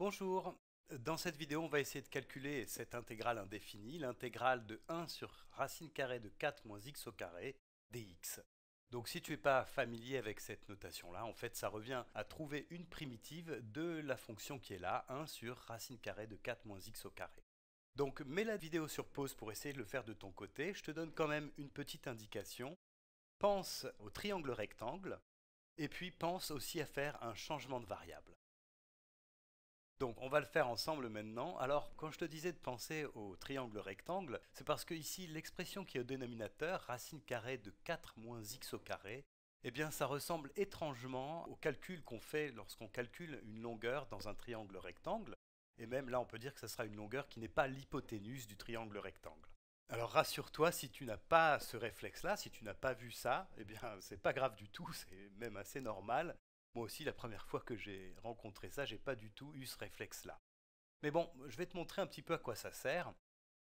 Bonjour Dans cette vidéo, on va essayer de calculer cette intégrale indéfinie, l'intégrale de 1 sur racine carrée de 4 moins x au carré dx. Donc si tu n'es pas familier avec cette notation-là, en fait ça revient à trouver une primitive de la fonction qui est là, 1 sur racine carrée de 4 moins x au carré. Donc mets la vidéo sur pause pour essayer de le faire de ton côté, je te donne quand même une petite indication. Pense au triangle rectangle, et puis pense aussi à faire un changement de variable. Donc on va le faire ensemble maintenant. Alors quand je te disais de penser au triangle rectangle, c'est parce que ici l'expression qui est au dénominateur, racine carrée de 4 moins x au carré, eh bien ça ressemble étrangement au calcul qu'on fait lorsqu'on calcule une longueur dans un triangle rectangle. Et même là on peut dire que ce sera une longueur qui n'est pas l'hypoténuse du triangle rectangle. Alors rassure-toi, si tu n'as pas ce réflexe-là, si tu n'as pas vu ça, eh bien c'est pas grave du tout, c'est même assez normal. Moi aussi, la première fois que j'ai rencontré ça, j'ai pas du tout eu ce réflexe-là. Mais bon, je vais te montrer un petit peu à quoi ça sert.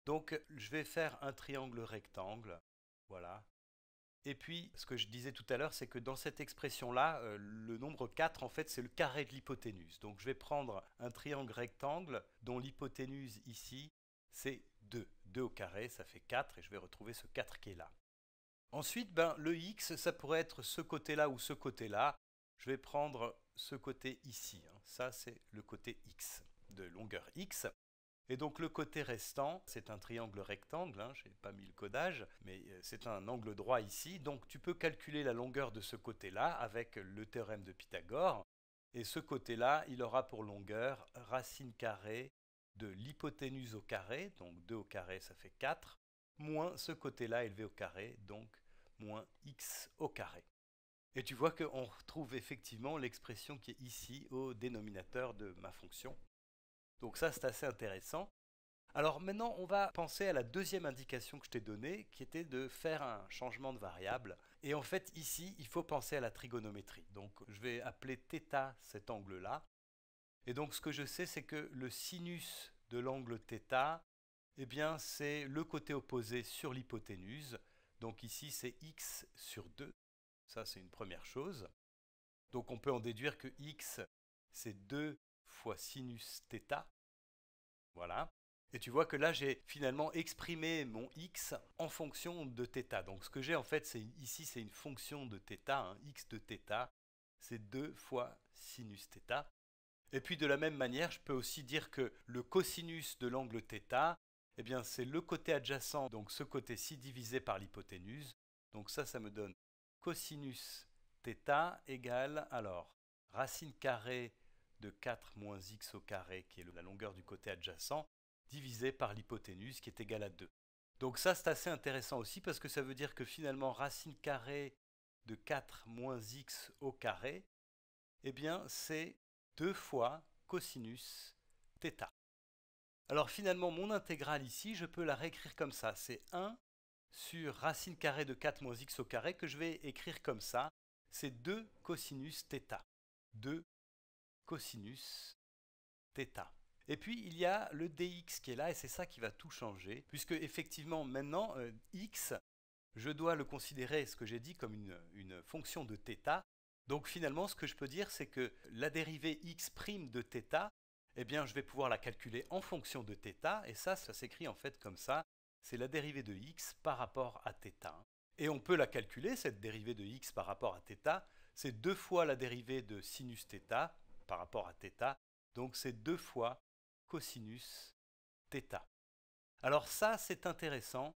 Donc, je vais faire un triangle rectangle. Voilà. Et puis, ce que je disais tout à l'heure, c'est que dans cette expression-là, euh, le nombre 4, en fait, c'est le carré de l'hypoténuse. Donc, je vais prendre un triangle rectangle dont l'hypoténuse ici, c'est 2. 2 au carré, ça fait 4, et je vais retrouver ce 4 qui est là. Ensuite, ben, le x, ça pourrait être ce côté-là ou ce côté-là. Je vais prendre ce côté ici. Hein. Ça, c'est le côté X, de longueur X. Et donc le côté restant, c'est un triangle rectangle, hein, je n'ai pas mis le codage, mais euh, c'est un angle droit ici, donc tu peux calculer la longueur de ce côté-là avec le théorème de Pythagore, et ce côté-là, il aura pour longueur racine carrée de l'hypoténuse au carré, donc 2 au carré ça fait 4, moins ce côté-là élevé au carré, donc moins x au carré. Et tu vois qu'on retrouve effectivement l'expression qui est ici au dénominateur de ma fonction. Donc ça, c'est assez intéressant. Alors maintenant, on va penser à la deuxième indication que je t'ai donnée, qui était de faire un changement de variable. Et en fait, ici, il faut penser à la trigonométrie. Donc je vais appeler θ cet angle-là. Et donc ce que je sais, c'est que le sinus de l'angle θ, eh bien c'est le côté opposé sur l'hypoténuse. Donc ici, c'est x sur 2. Ça, c'est une première chose. Donc on peut en déduire que x, c'est 2 fois sinus θ. Voilà. Et tu vois que là, j'ai finalement exprimé mon x en fonction de θ. Donc ce que j'ai en fait, c'est ici, c'est une fonction de θ. un hein, x de θ, c'est 2 fois sinus θ. Et puis de la même manière, je peux aussi dire que le cosinus de l'angle θ, eh bien c'est le côté adjacent, donc ce côté-ci divisé par l'hypoténuse. Donc ça, ça me donne cosinus θ égale alors racine carrée de 4 moins x au carré, qui est la longueur du côté adjacent, divisé par l'hypoténuse, qui est égale à 2. Donc ça, c'est assez intéressant aussi, parce que ça veut dire que finalement, racine carrée de 4 moins x au carré, et eh bien, c'est 2 fois cosinus θ. Alors finalement, mon intégrale ici, je peux la réécrire comme ça. C'est 1 sur racine carrée de 4 moins x au carré que je vais écrire comme ça. C'est 2 cosinus θ. 2 cosinus θ. Et puis il y a le dx qui est là et c'est ça qui va tout changer, puisque effectivement maintenant euh, x, je dois le considérer, ce que j'ai dit, comme une, une fonction de θ. Donc finalement ce que je peux dire c'est que la dérivée x' de θ, eh bien je vais pouvoir la calculer en fonction de θ, et ça, ça s'écrit en fait comme ça, c'est la dérivée de x par rapport à θ. Et on peut la calculer, cette dérivée de x par rapport à θ, c'est deux fois la dérivée de sinus θ par rapport à θ, donc c'est deux fois cosinus θ. Alors ça, c'est intéressant,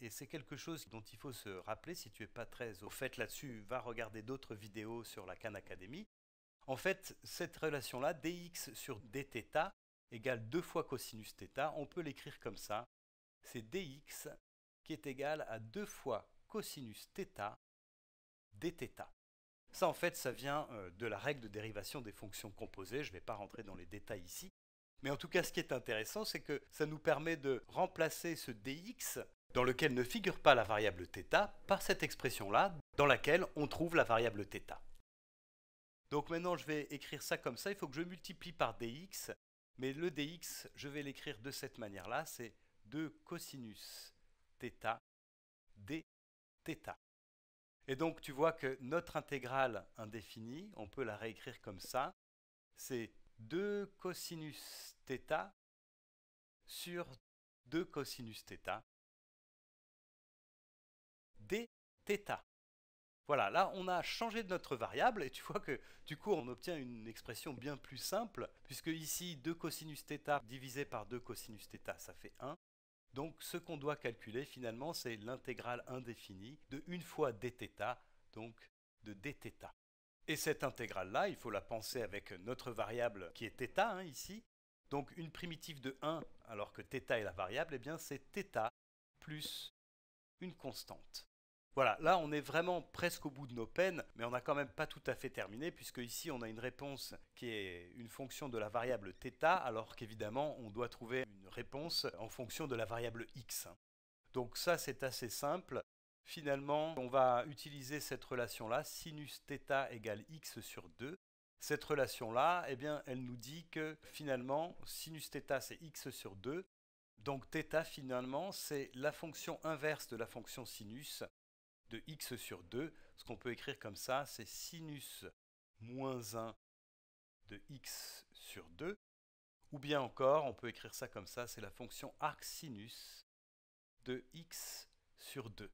et c'est quelque chose dont il faut se rappeler, si tu n'es pas très au fait là-dessus, va regarder d'autres vidéos sur la Khan Academy. En fait, cette relation-là, dx sur dθ égale deux fois cosinus θ, on peut l'écrire comme ça, c'est dx qui est égal à 2 fois cosinus θ dθ. Ça, en fait, ça vient euh, de la règle de dérivation des fonctions composées. Je ne vais pas rentrer dans les détails ici. Mais en tout cas, ce qui est intéressant, c'est que ça nous permet de remplacer ce dx, dans lequel ne figure pas la variable θ, par cette expression-là, dans laquelle on trouve la variable θ. Donc maintenant, je vais écrire ça comme ça. Il faut que je multiplie par dx. Mais le dx, je vais l'écrire de cette manière-là. C'est 2 cosinus θ d Et donc tu vois que notre intégrale indéfinie, on peut la réécrire comme ça, c'est 2 cosinus θ sur 2 cosinus θ d Voilà, là on a changé de notre variable et tu vois que du coup on obtient une expression bien plus simple puisque ici 2 cosinus θ divisé par 2 cosinus θ ça fait 1 donc ce qu'on doit calculer finalement, c'est l'intégrale indéfinie de une fois dθ, donc de dθ. Et cette intégrale-là, il faut la penser avec notre variable qui est θ hein, ici. Donc une primitive de 1 alors que θ est la variable, eh bien c'est θ plus une constante. Voilà, là on est vraiment presque au bout de nos peines, mais on n'a quand même pas tout à fait terminé, puisque ici on a une réponse qui est une fonction de la variable θ, alors qu'évidemment on doit trouver une réponse en fonction de la variable x. Donc ça, c'est assez simple. Finalement, on va utiliser cette relation-là, sinus égale x sur 2. Cette relation-là, eh bien, elle nous dit que finalement, sinus c'est x sur 2. Donc θ, finalement, c'est la fonction inverse de la fonction sinus de x sur 2. Ce qu'on peut écrire comme ça, c'est sinus moins 1 de x sur 2 ou bien encore, on peut écrire ça comme ça, c'est la fonction arcsinus de x sur 2.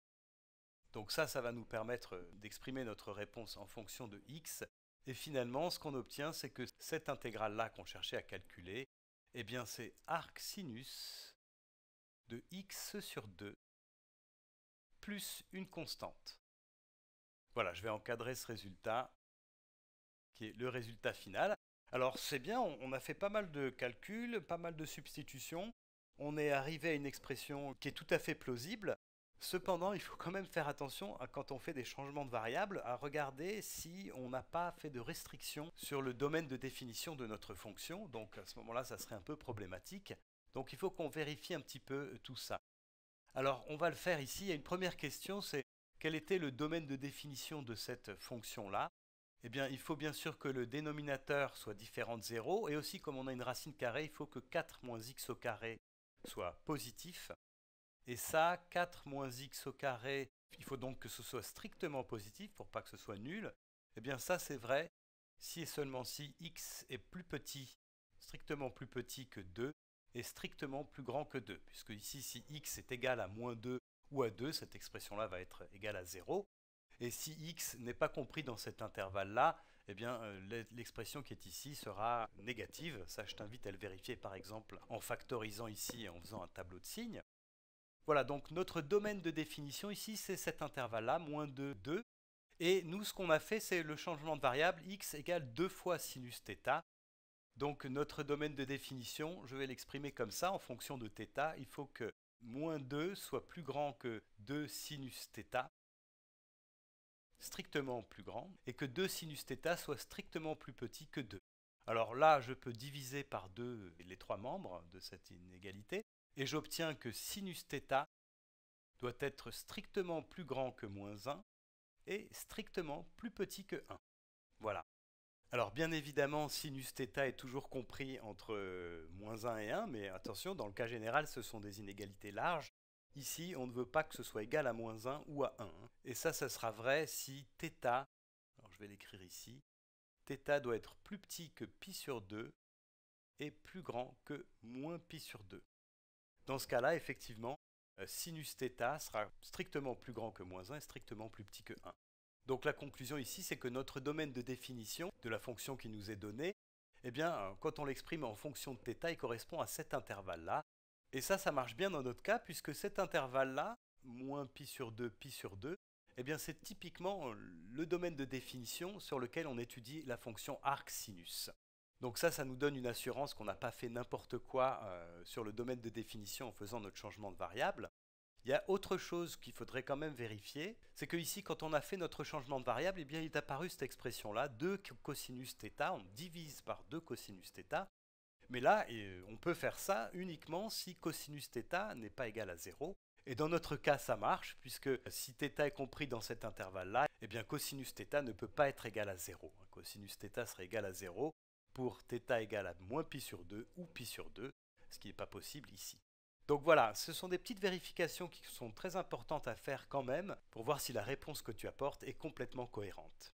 Donc ça, ça va nous permettre euh, d'exprimer notre réponse en fonction de x. Et finalement, ce qu'on obtient, c'est que cette intégrale-là qu'on cherchait à calculer, eh bien c'est arcsinus de x sur 2 plus une constante. Voilà, je vais encadrer ce résultat, qui est le résultat final. Alors c'est bien, on a fait pas mal de calculs, pas mal de substitutions, on est arrivé à une expression qui est tout à fait plausible. Cependant, il faut quand même faire attention à, quand on fait des changements de variables à regarder si on n'a pas fait de restrictions sur le domaine de définition de notre fonction. Donc à ce moment-là, ça serait un peu problématique. Donc il faut qu'on vérifie un petit peu euh, tout ça. Alors on va le faire ici. Il y a une première question, c'est quel était le domaine de définition de cette fonction-là eh bien, il faut bien sûr que le dénominateur soit différent de 0, et aussi comme on a une racine carrée, il faut que 4 moins x au carré soit positif. Et ça, 4 moins x au carré, il faut donc que ce soit strictement positif pour pas que ce soit nul. Eh bien, ça, c'est vrai si et seulement si x est plus petit, strictement plus petit que 2, et strictement plus grand que 2, puisque ici, si x est égal à moins 2 ou à 2, cette expression-là va être égale à 0. Et si x n'est pas compris dans cet intervalle-là, eh bien euh, l'expression qui est ici sera négative. Ça, je t'invite à le vérifier par exemple en factorisant ici et en faisant un tableau de signes. Voilà, donc notre domaine de définition ici, c'est cet intervalle-là, moins 2, 2. Et nous, ce qu'on a fait, c'est le changement de variable x égale 2 fois sinus Donc notre domaine de définition, je vais l'exprimer comme ça, en fonction de θ, il faut que moins 2 soit plus grand que 2 sinus strictement plus grand et que 2 sinus soit strictement plus petit que 2. Alors là, je peux diviser par 2 les trois membres de cette inégalité et j'obtiens que sinus doit être strictement plus grand que moins 1 et strictement plus petit que 1. Voilà. Alors bien évidemment, sinus est toujours compris entre euh, moins 1 et 1, mais attention, dans le cas général, ce sont des inégalités larges, Ici, on ne veut pas que ce soit égal à moins 1 ou à 1. Et ça, ça sera vrai si θ, alors je vais l'écrire ici, θ doit être plus petit que π sur 2 et plus grand que moins π sur 2. Dans ce cas-là, effectivement, euh, sinus sera strictement plus grand que moins 1 et strictement plus petit que 1. Donc la conclusion ici, c'est que notre domaine de définition de la fonction qui nous est donnée, eh bien, euh, quand on l'exprime en fonction de θ, il correspond à cet intervalle-là, et ça, ça marche bien dans notre cas, puisque cet intervalle-là, moins pi sur 2, pi sur 2, eh bien c'est typiquement euh, le domaine de définition sur lequel on étudie la fonction arc sinus. Donc ça, ça nous donne une assurance qu'on n'a pas fait n'importe quoi euh, sur le domaine de définition en faisant notre changement de variable. Il y a autre chose qu'il faudrait quand même vérifier, c'est que ici, quand on a fait notre changement de variable, eh il est apparu cette expression-là, 2 cosinus θ, on divise par 2 cosinus θ, mais là, euh, on peut faire ça uniquement si cosinus θ n'est pas égal à 0. Et dans notre cas, ça marche, puisque si θ est compris dans cet intervalle-là, eh bien cosinus θ ne peut pas être égal à 0. Cosinus θ serait égal à 0 pour θ égal à moins π sur 2 ou π sur 2, ce qui n'est pas possible ici. Donc voilà, ce sont des petites vérifications qui sont très importantes à faire quand même pour voir si la réponse que tu apportes est complètement cohérente.